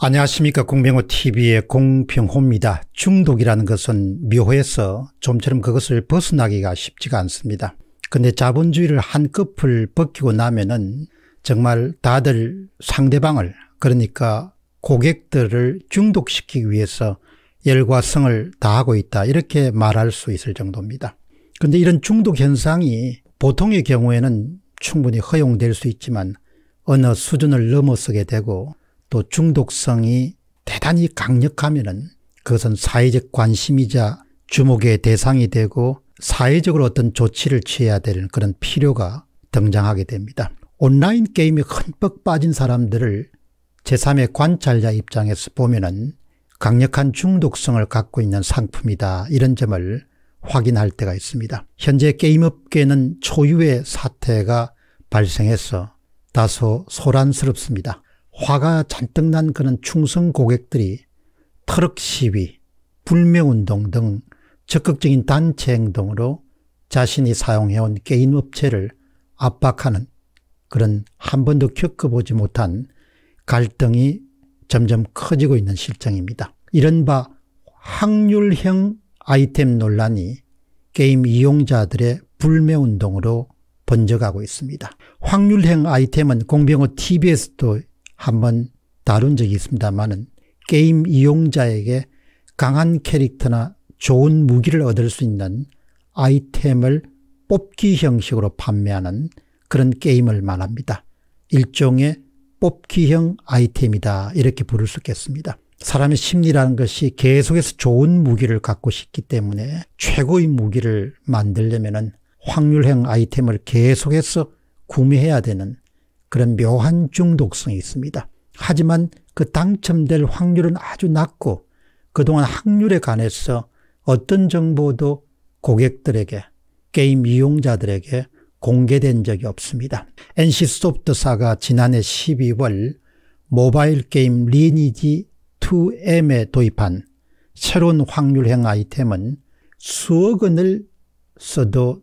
안녕하십니까 공병호TV의 공평호입니다. 중독이라는 것은 묘해서 좀처럼 그것을 벗어나기가 쉽지가 않습니다. 근데 자본주의를 한꺼풀 벗기고 나면 은 정말 다들 상대방을 그러니까 고객들을 중독시키기 위해서 열과 성을 다하고 있다 이렇게 말할 수 있을 정도입니다. 근데 이런 중독 현상이 보통의 경우에는 충분히 허용될 수 있지만 어느 수준을 넘어서게 되고 또 중독성이 대단히 강력하면은 그것은 사회적 관심이자 주목의 대상이 되고 사회적으로 어떤 조치를 취해야 되는 그런 필요가 등장하게 됩니다. 온라인 게임에 흠뻑 빠진 사람들을 제3의 관찰자 입장에서 보면은 강력한 중독성을 갖고 있는 상품이다 이런 점을 확인할 때가 있습니다. 현재 게임업계는 초유의 사태가 발생해서 다소 소란스럽습니다. 화가 잔뜩 난그는 충성 고객들이 터럭 시위, 불매운동 등 적극적인 단체 행동으로 자신이 사용해온 게임업체를 압박하는 그런 한 번도 겪어보지 못한 갈등이 점점 커지고 있는 실정입니다. 이른바 확률형 아이템 논란이 게임 이용자들의 불매운동으로 번져가고 있습니다. 확률형 아이템은 공병호 TV에서도 한번 다룬 적이 있습니다만은 게임 이용자에게 강한 캐릭터나 좋은 무기를 얻을 수 있는 아이템을 뽑기 형식으로 판매하는 그런 게임을 말합니다. 일종의 뽑기형 아이템이다 이렇게 부를 수 있겠습니다. 사람의 심리라는 것이 계속해서 좋은 무기를 갖고 싶기 때문에 최고의 무기를 만들려면 확률형 아이템을 계속해서 구매해야 되는 그런 묘한 중독성이 있습니다. 하지만 그 당첨될 확률은 아주 낮고 그동안 확률에 관해서 어떤 정보도 고객들에게 게임 이용자들에게 공개된 적이 없습니다. NC소프트사가 지난해 12월 모바일 게임 리니지 2M에 도입한 새로운 확률형 아이템은 수억 원을 써도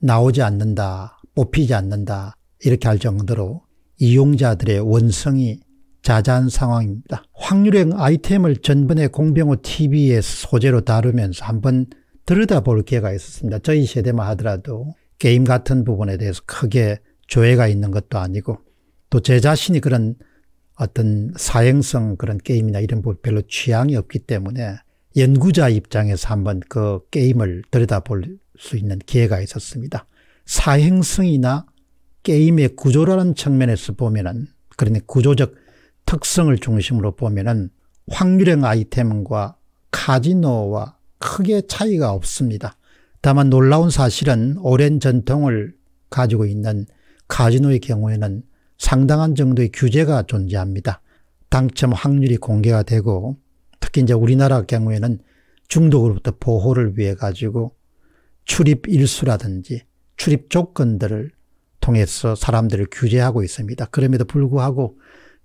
나오지 않는다, 뽑히지 않는다 이렇게 할 정도로 이용자들의 원성이 자자한 상황입니다. 확률형 아이템을 전번에 공병호 TV에 소재로 다루면서 한번 들여다볼 기회가 있었습니다. 저희 세대만 하더라도 게임 같은 부분에 대해서 크게 조회가 있는 것도 아니고 또 제 자신이 그런 어떤 사행성 그런 게임이나 이런 부분 별로 취향이 없기 때문에 연구자 입장에서 한번 그 게임을 들여다볼 수 있는 기회가 있었습니다. 사행성이나 게임의 구조라는 측면에서 보면은 그런니 구조적 특성을 중심으로 보면은 확률형 아이템과 카지노와 크게 차이가 없습니다. 다만 놀라운 사실은 오랜 전통을 가지고 있는 카지노의 경우에는 상당한 정도의 규제가 존재합니다. 당첨 확률이 공개가 되고 특히 이제 우리나라 경우에는 중독으로부터 보호를 위해 가지고 출입 일수라든지 출입 조건들을 통해서 사람들을 규제하고 있습니다. 그럼에도 불구하고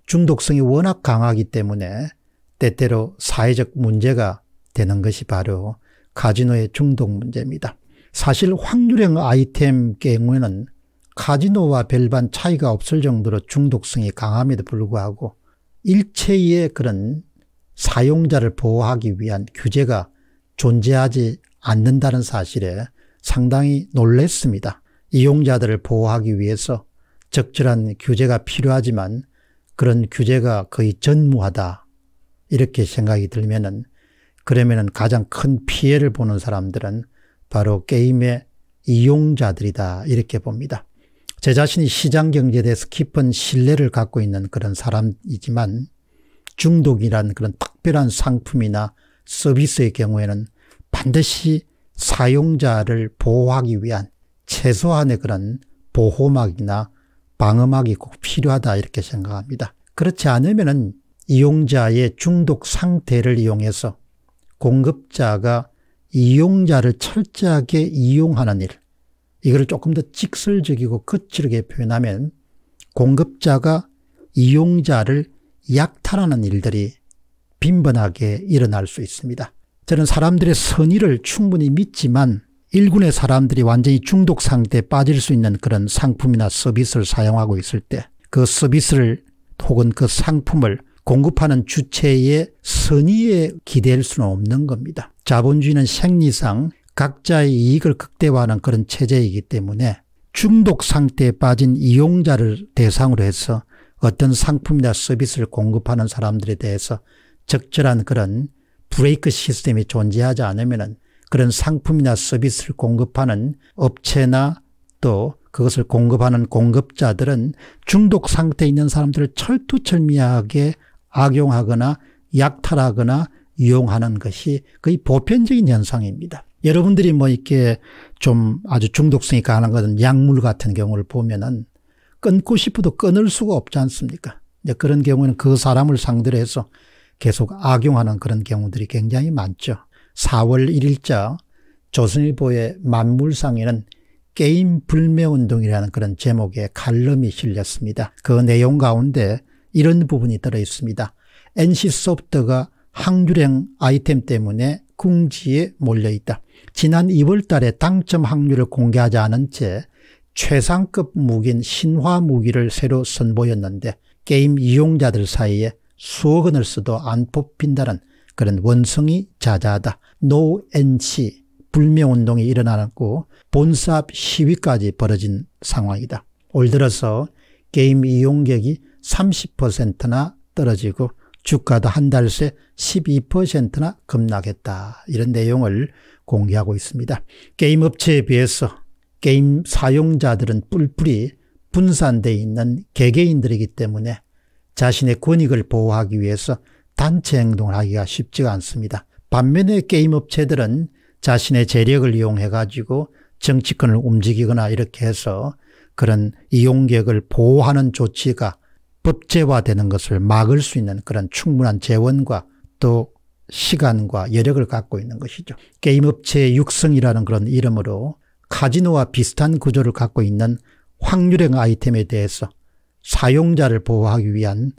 중독성이 워낙 강하기 때문에 때때로 사회적 문제가 되는 것이 바로 카지노의 중독 문제입니다. 사실 확률형 아이템 경우에는 카지노와 별반 차이가 없을 정도로 중독성이 강함에도 불구하고 일체의 그런 사용자를 보호하기 위한 규제가 존재하지 않는다는 사실에 상당히 놀랬습니다. 이용자들을 보호하기 위해서 적절한 규제가 필요하지만 그런 규제가 거의 전무하다 이렇게 생각이 들면은 그러면은 가장 큰 피해를 보는 사람들은 바로 게임의 이용자들이다 이렇게 봅니다. 제 자신이 시장 경제에 대해서 깊은 신뢰를 갖고 있는 그런 사람이지만 중독이란 그런 특별한 상품이나 서비스의 경우에는 반드시 사용자를 보호하기 위한 최소한의 그런 보호막이나 방어막이 꼭 필요하다 이렇게 생각합니다. 그렇지 않으면 이용자의 중독 상태를 이용해서 공급자가 이용자를 철저하게 이용하는 일 이거를 조금 더 직설적이고 거칠게 표현하면 공급자가 이용자를 약탈하는 일들이 빈번하게 일어날 수 있습니다. 저는 사람들의 선의를 충분히 믿지만 일군의 사람들이 완전히 중독 상태에 빠질 수 있는 그런 상품이나 서비스를 사용하고 있을 때 그 서비스를 혹은 그 상품을 공급하는 주체의 선의에 기댈 수는 없는 겁니다. 자본주의는 생리상 각자의 이익을 극대화하는 그런 체제이기 때문에 중독 상태에 빠진 이용자를 대상으로 해서 어떤 상품이나 서비스를 공급하는 사람들에 대해서 적절한 그런 브레이크 시스템이 존재하지 않으면 그런 상품이나 서비스를 공급하는 업체나 또 그것을 공급하는 공급자들은 중독 상태에 있는 사람들을 철두철미하게 악용하거나 약탈하거나 이용하는 것이 거의 보편적인 현상입니다. 여러분들이 뭐 이렇게 좀 아주 중독성이 강한 것은 약물 같은 경우를 보면은 끊고 싶어도 끊을 수가 없지 않습니까? 이제 그런 경우에는 그 사람을 상대로 해서 계속 악용하는 그런 경우들이 굉장히 많죠. 4월 1일자 조선일보의 만물상에는 게임 불매운동이라는 그런 제목의 칼럼이 실렸습니다. 그 내용 가운데 이런 부분이 들어있습니다. NC소프트가 항유량 아이템 때문에 궁지에 몰려있다. 지난 2월 달에 당첨 확률을 공개하지 않은 채 최상급 무기인 신화 무기를 새로 선보였는데 게임 이용자들 사이에 수억 원을 써도 안 뽑힌다는 그런 원성이 자자하다. 노엔치 불명운동이 일어났고 본사업 시위까지 벌어진 상황이다. 올 들어서 게임 이용객이 30%나 떨어지고 주가도 한 달 새 12%나 급락했다. 이런 내용을 공개하고 있습니다. 게임 업체에 비해서 게임 사용자들은 뿔뿔이 분산되어 있는 개개인들이기 때문에 자신의 권익을 보호하기 위해서 단체 행동을 하기가 쉽지가 않습니다. 반면에 게임 업체들은 자신의 재력을 이용해 가지고 정치권을 움직이거나 이렇게 해서 그런 이용객을 보호하는 조치가 법제화되는 것을 막을 수 있는 그런 충분한 재원과 또 시간과 여력을 갖고 있는 것이죠. 게임업체의 육성이라는 그런 이름으로 카지노와 비슷한 구조를 갖고 있는 확률형 아이템에 대해서 사용자를 보호하기 위한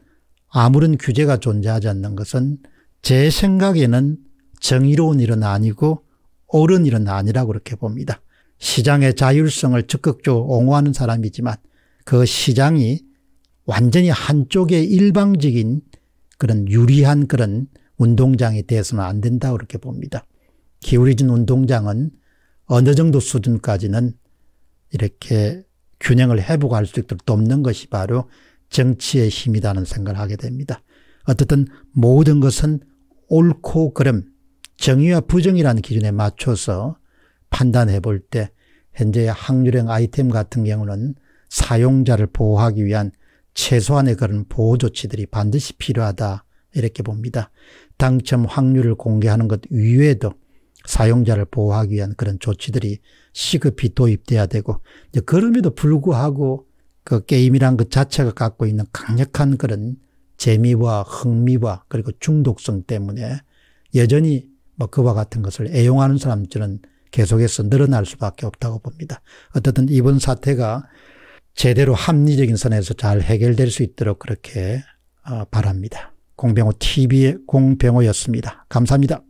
아무런 규제가 존재하지 않는 것은 제 생각에는 정의로운 일은 아니고 옳은 일은 아니라고 그렇게 봅니다. 시장의 자율성을 적극적으로 옹호하는 사람이지만 그 시장이 완전히 한쪽의 일방적인 그런 유리한 그런 운동장에대해서는안 된다 고 그렇게 봅니다. 기울이진 운동장은 어느 정도 수준까지는 이렇게 균형을 회복할 수 있도록 돕는 것이 바로 정치의 힘이라는 생각을 하게 됩니다. 어떻든 모든 것은 옳고 그름, 정의와 부정이라는 기준에 맞춰서 판단해 볼 때현재 항유령 아이템 같은 경우는 사용자를 보호하기 위한 최소한의 그런 보호 조치들이 반드시 필요하다 이렇게 봅니다. 당첨 확률을 공개하는 것 이외에도 사용자를 보호하기 위한 그런 조치들이 시급히 도입돼야 되고 그럼에도 불구하고 그 게임이란 그 자체가 갖고 있는 강력한 그런 재미와 흥미와 그리고 중독성 때문에 여전히 뭐 그와 같은 것을 애용하는 사람들은 계속해서 늘어날 수밖에 없다고 봅니다. 어떻든 이번 사태가 제대로 합리적인 선에서 잘 해결될 수 있도록 그렇게 어, 바랍니다. 공병호 TV의 공병호였습니다. 감사합니다.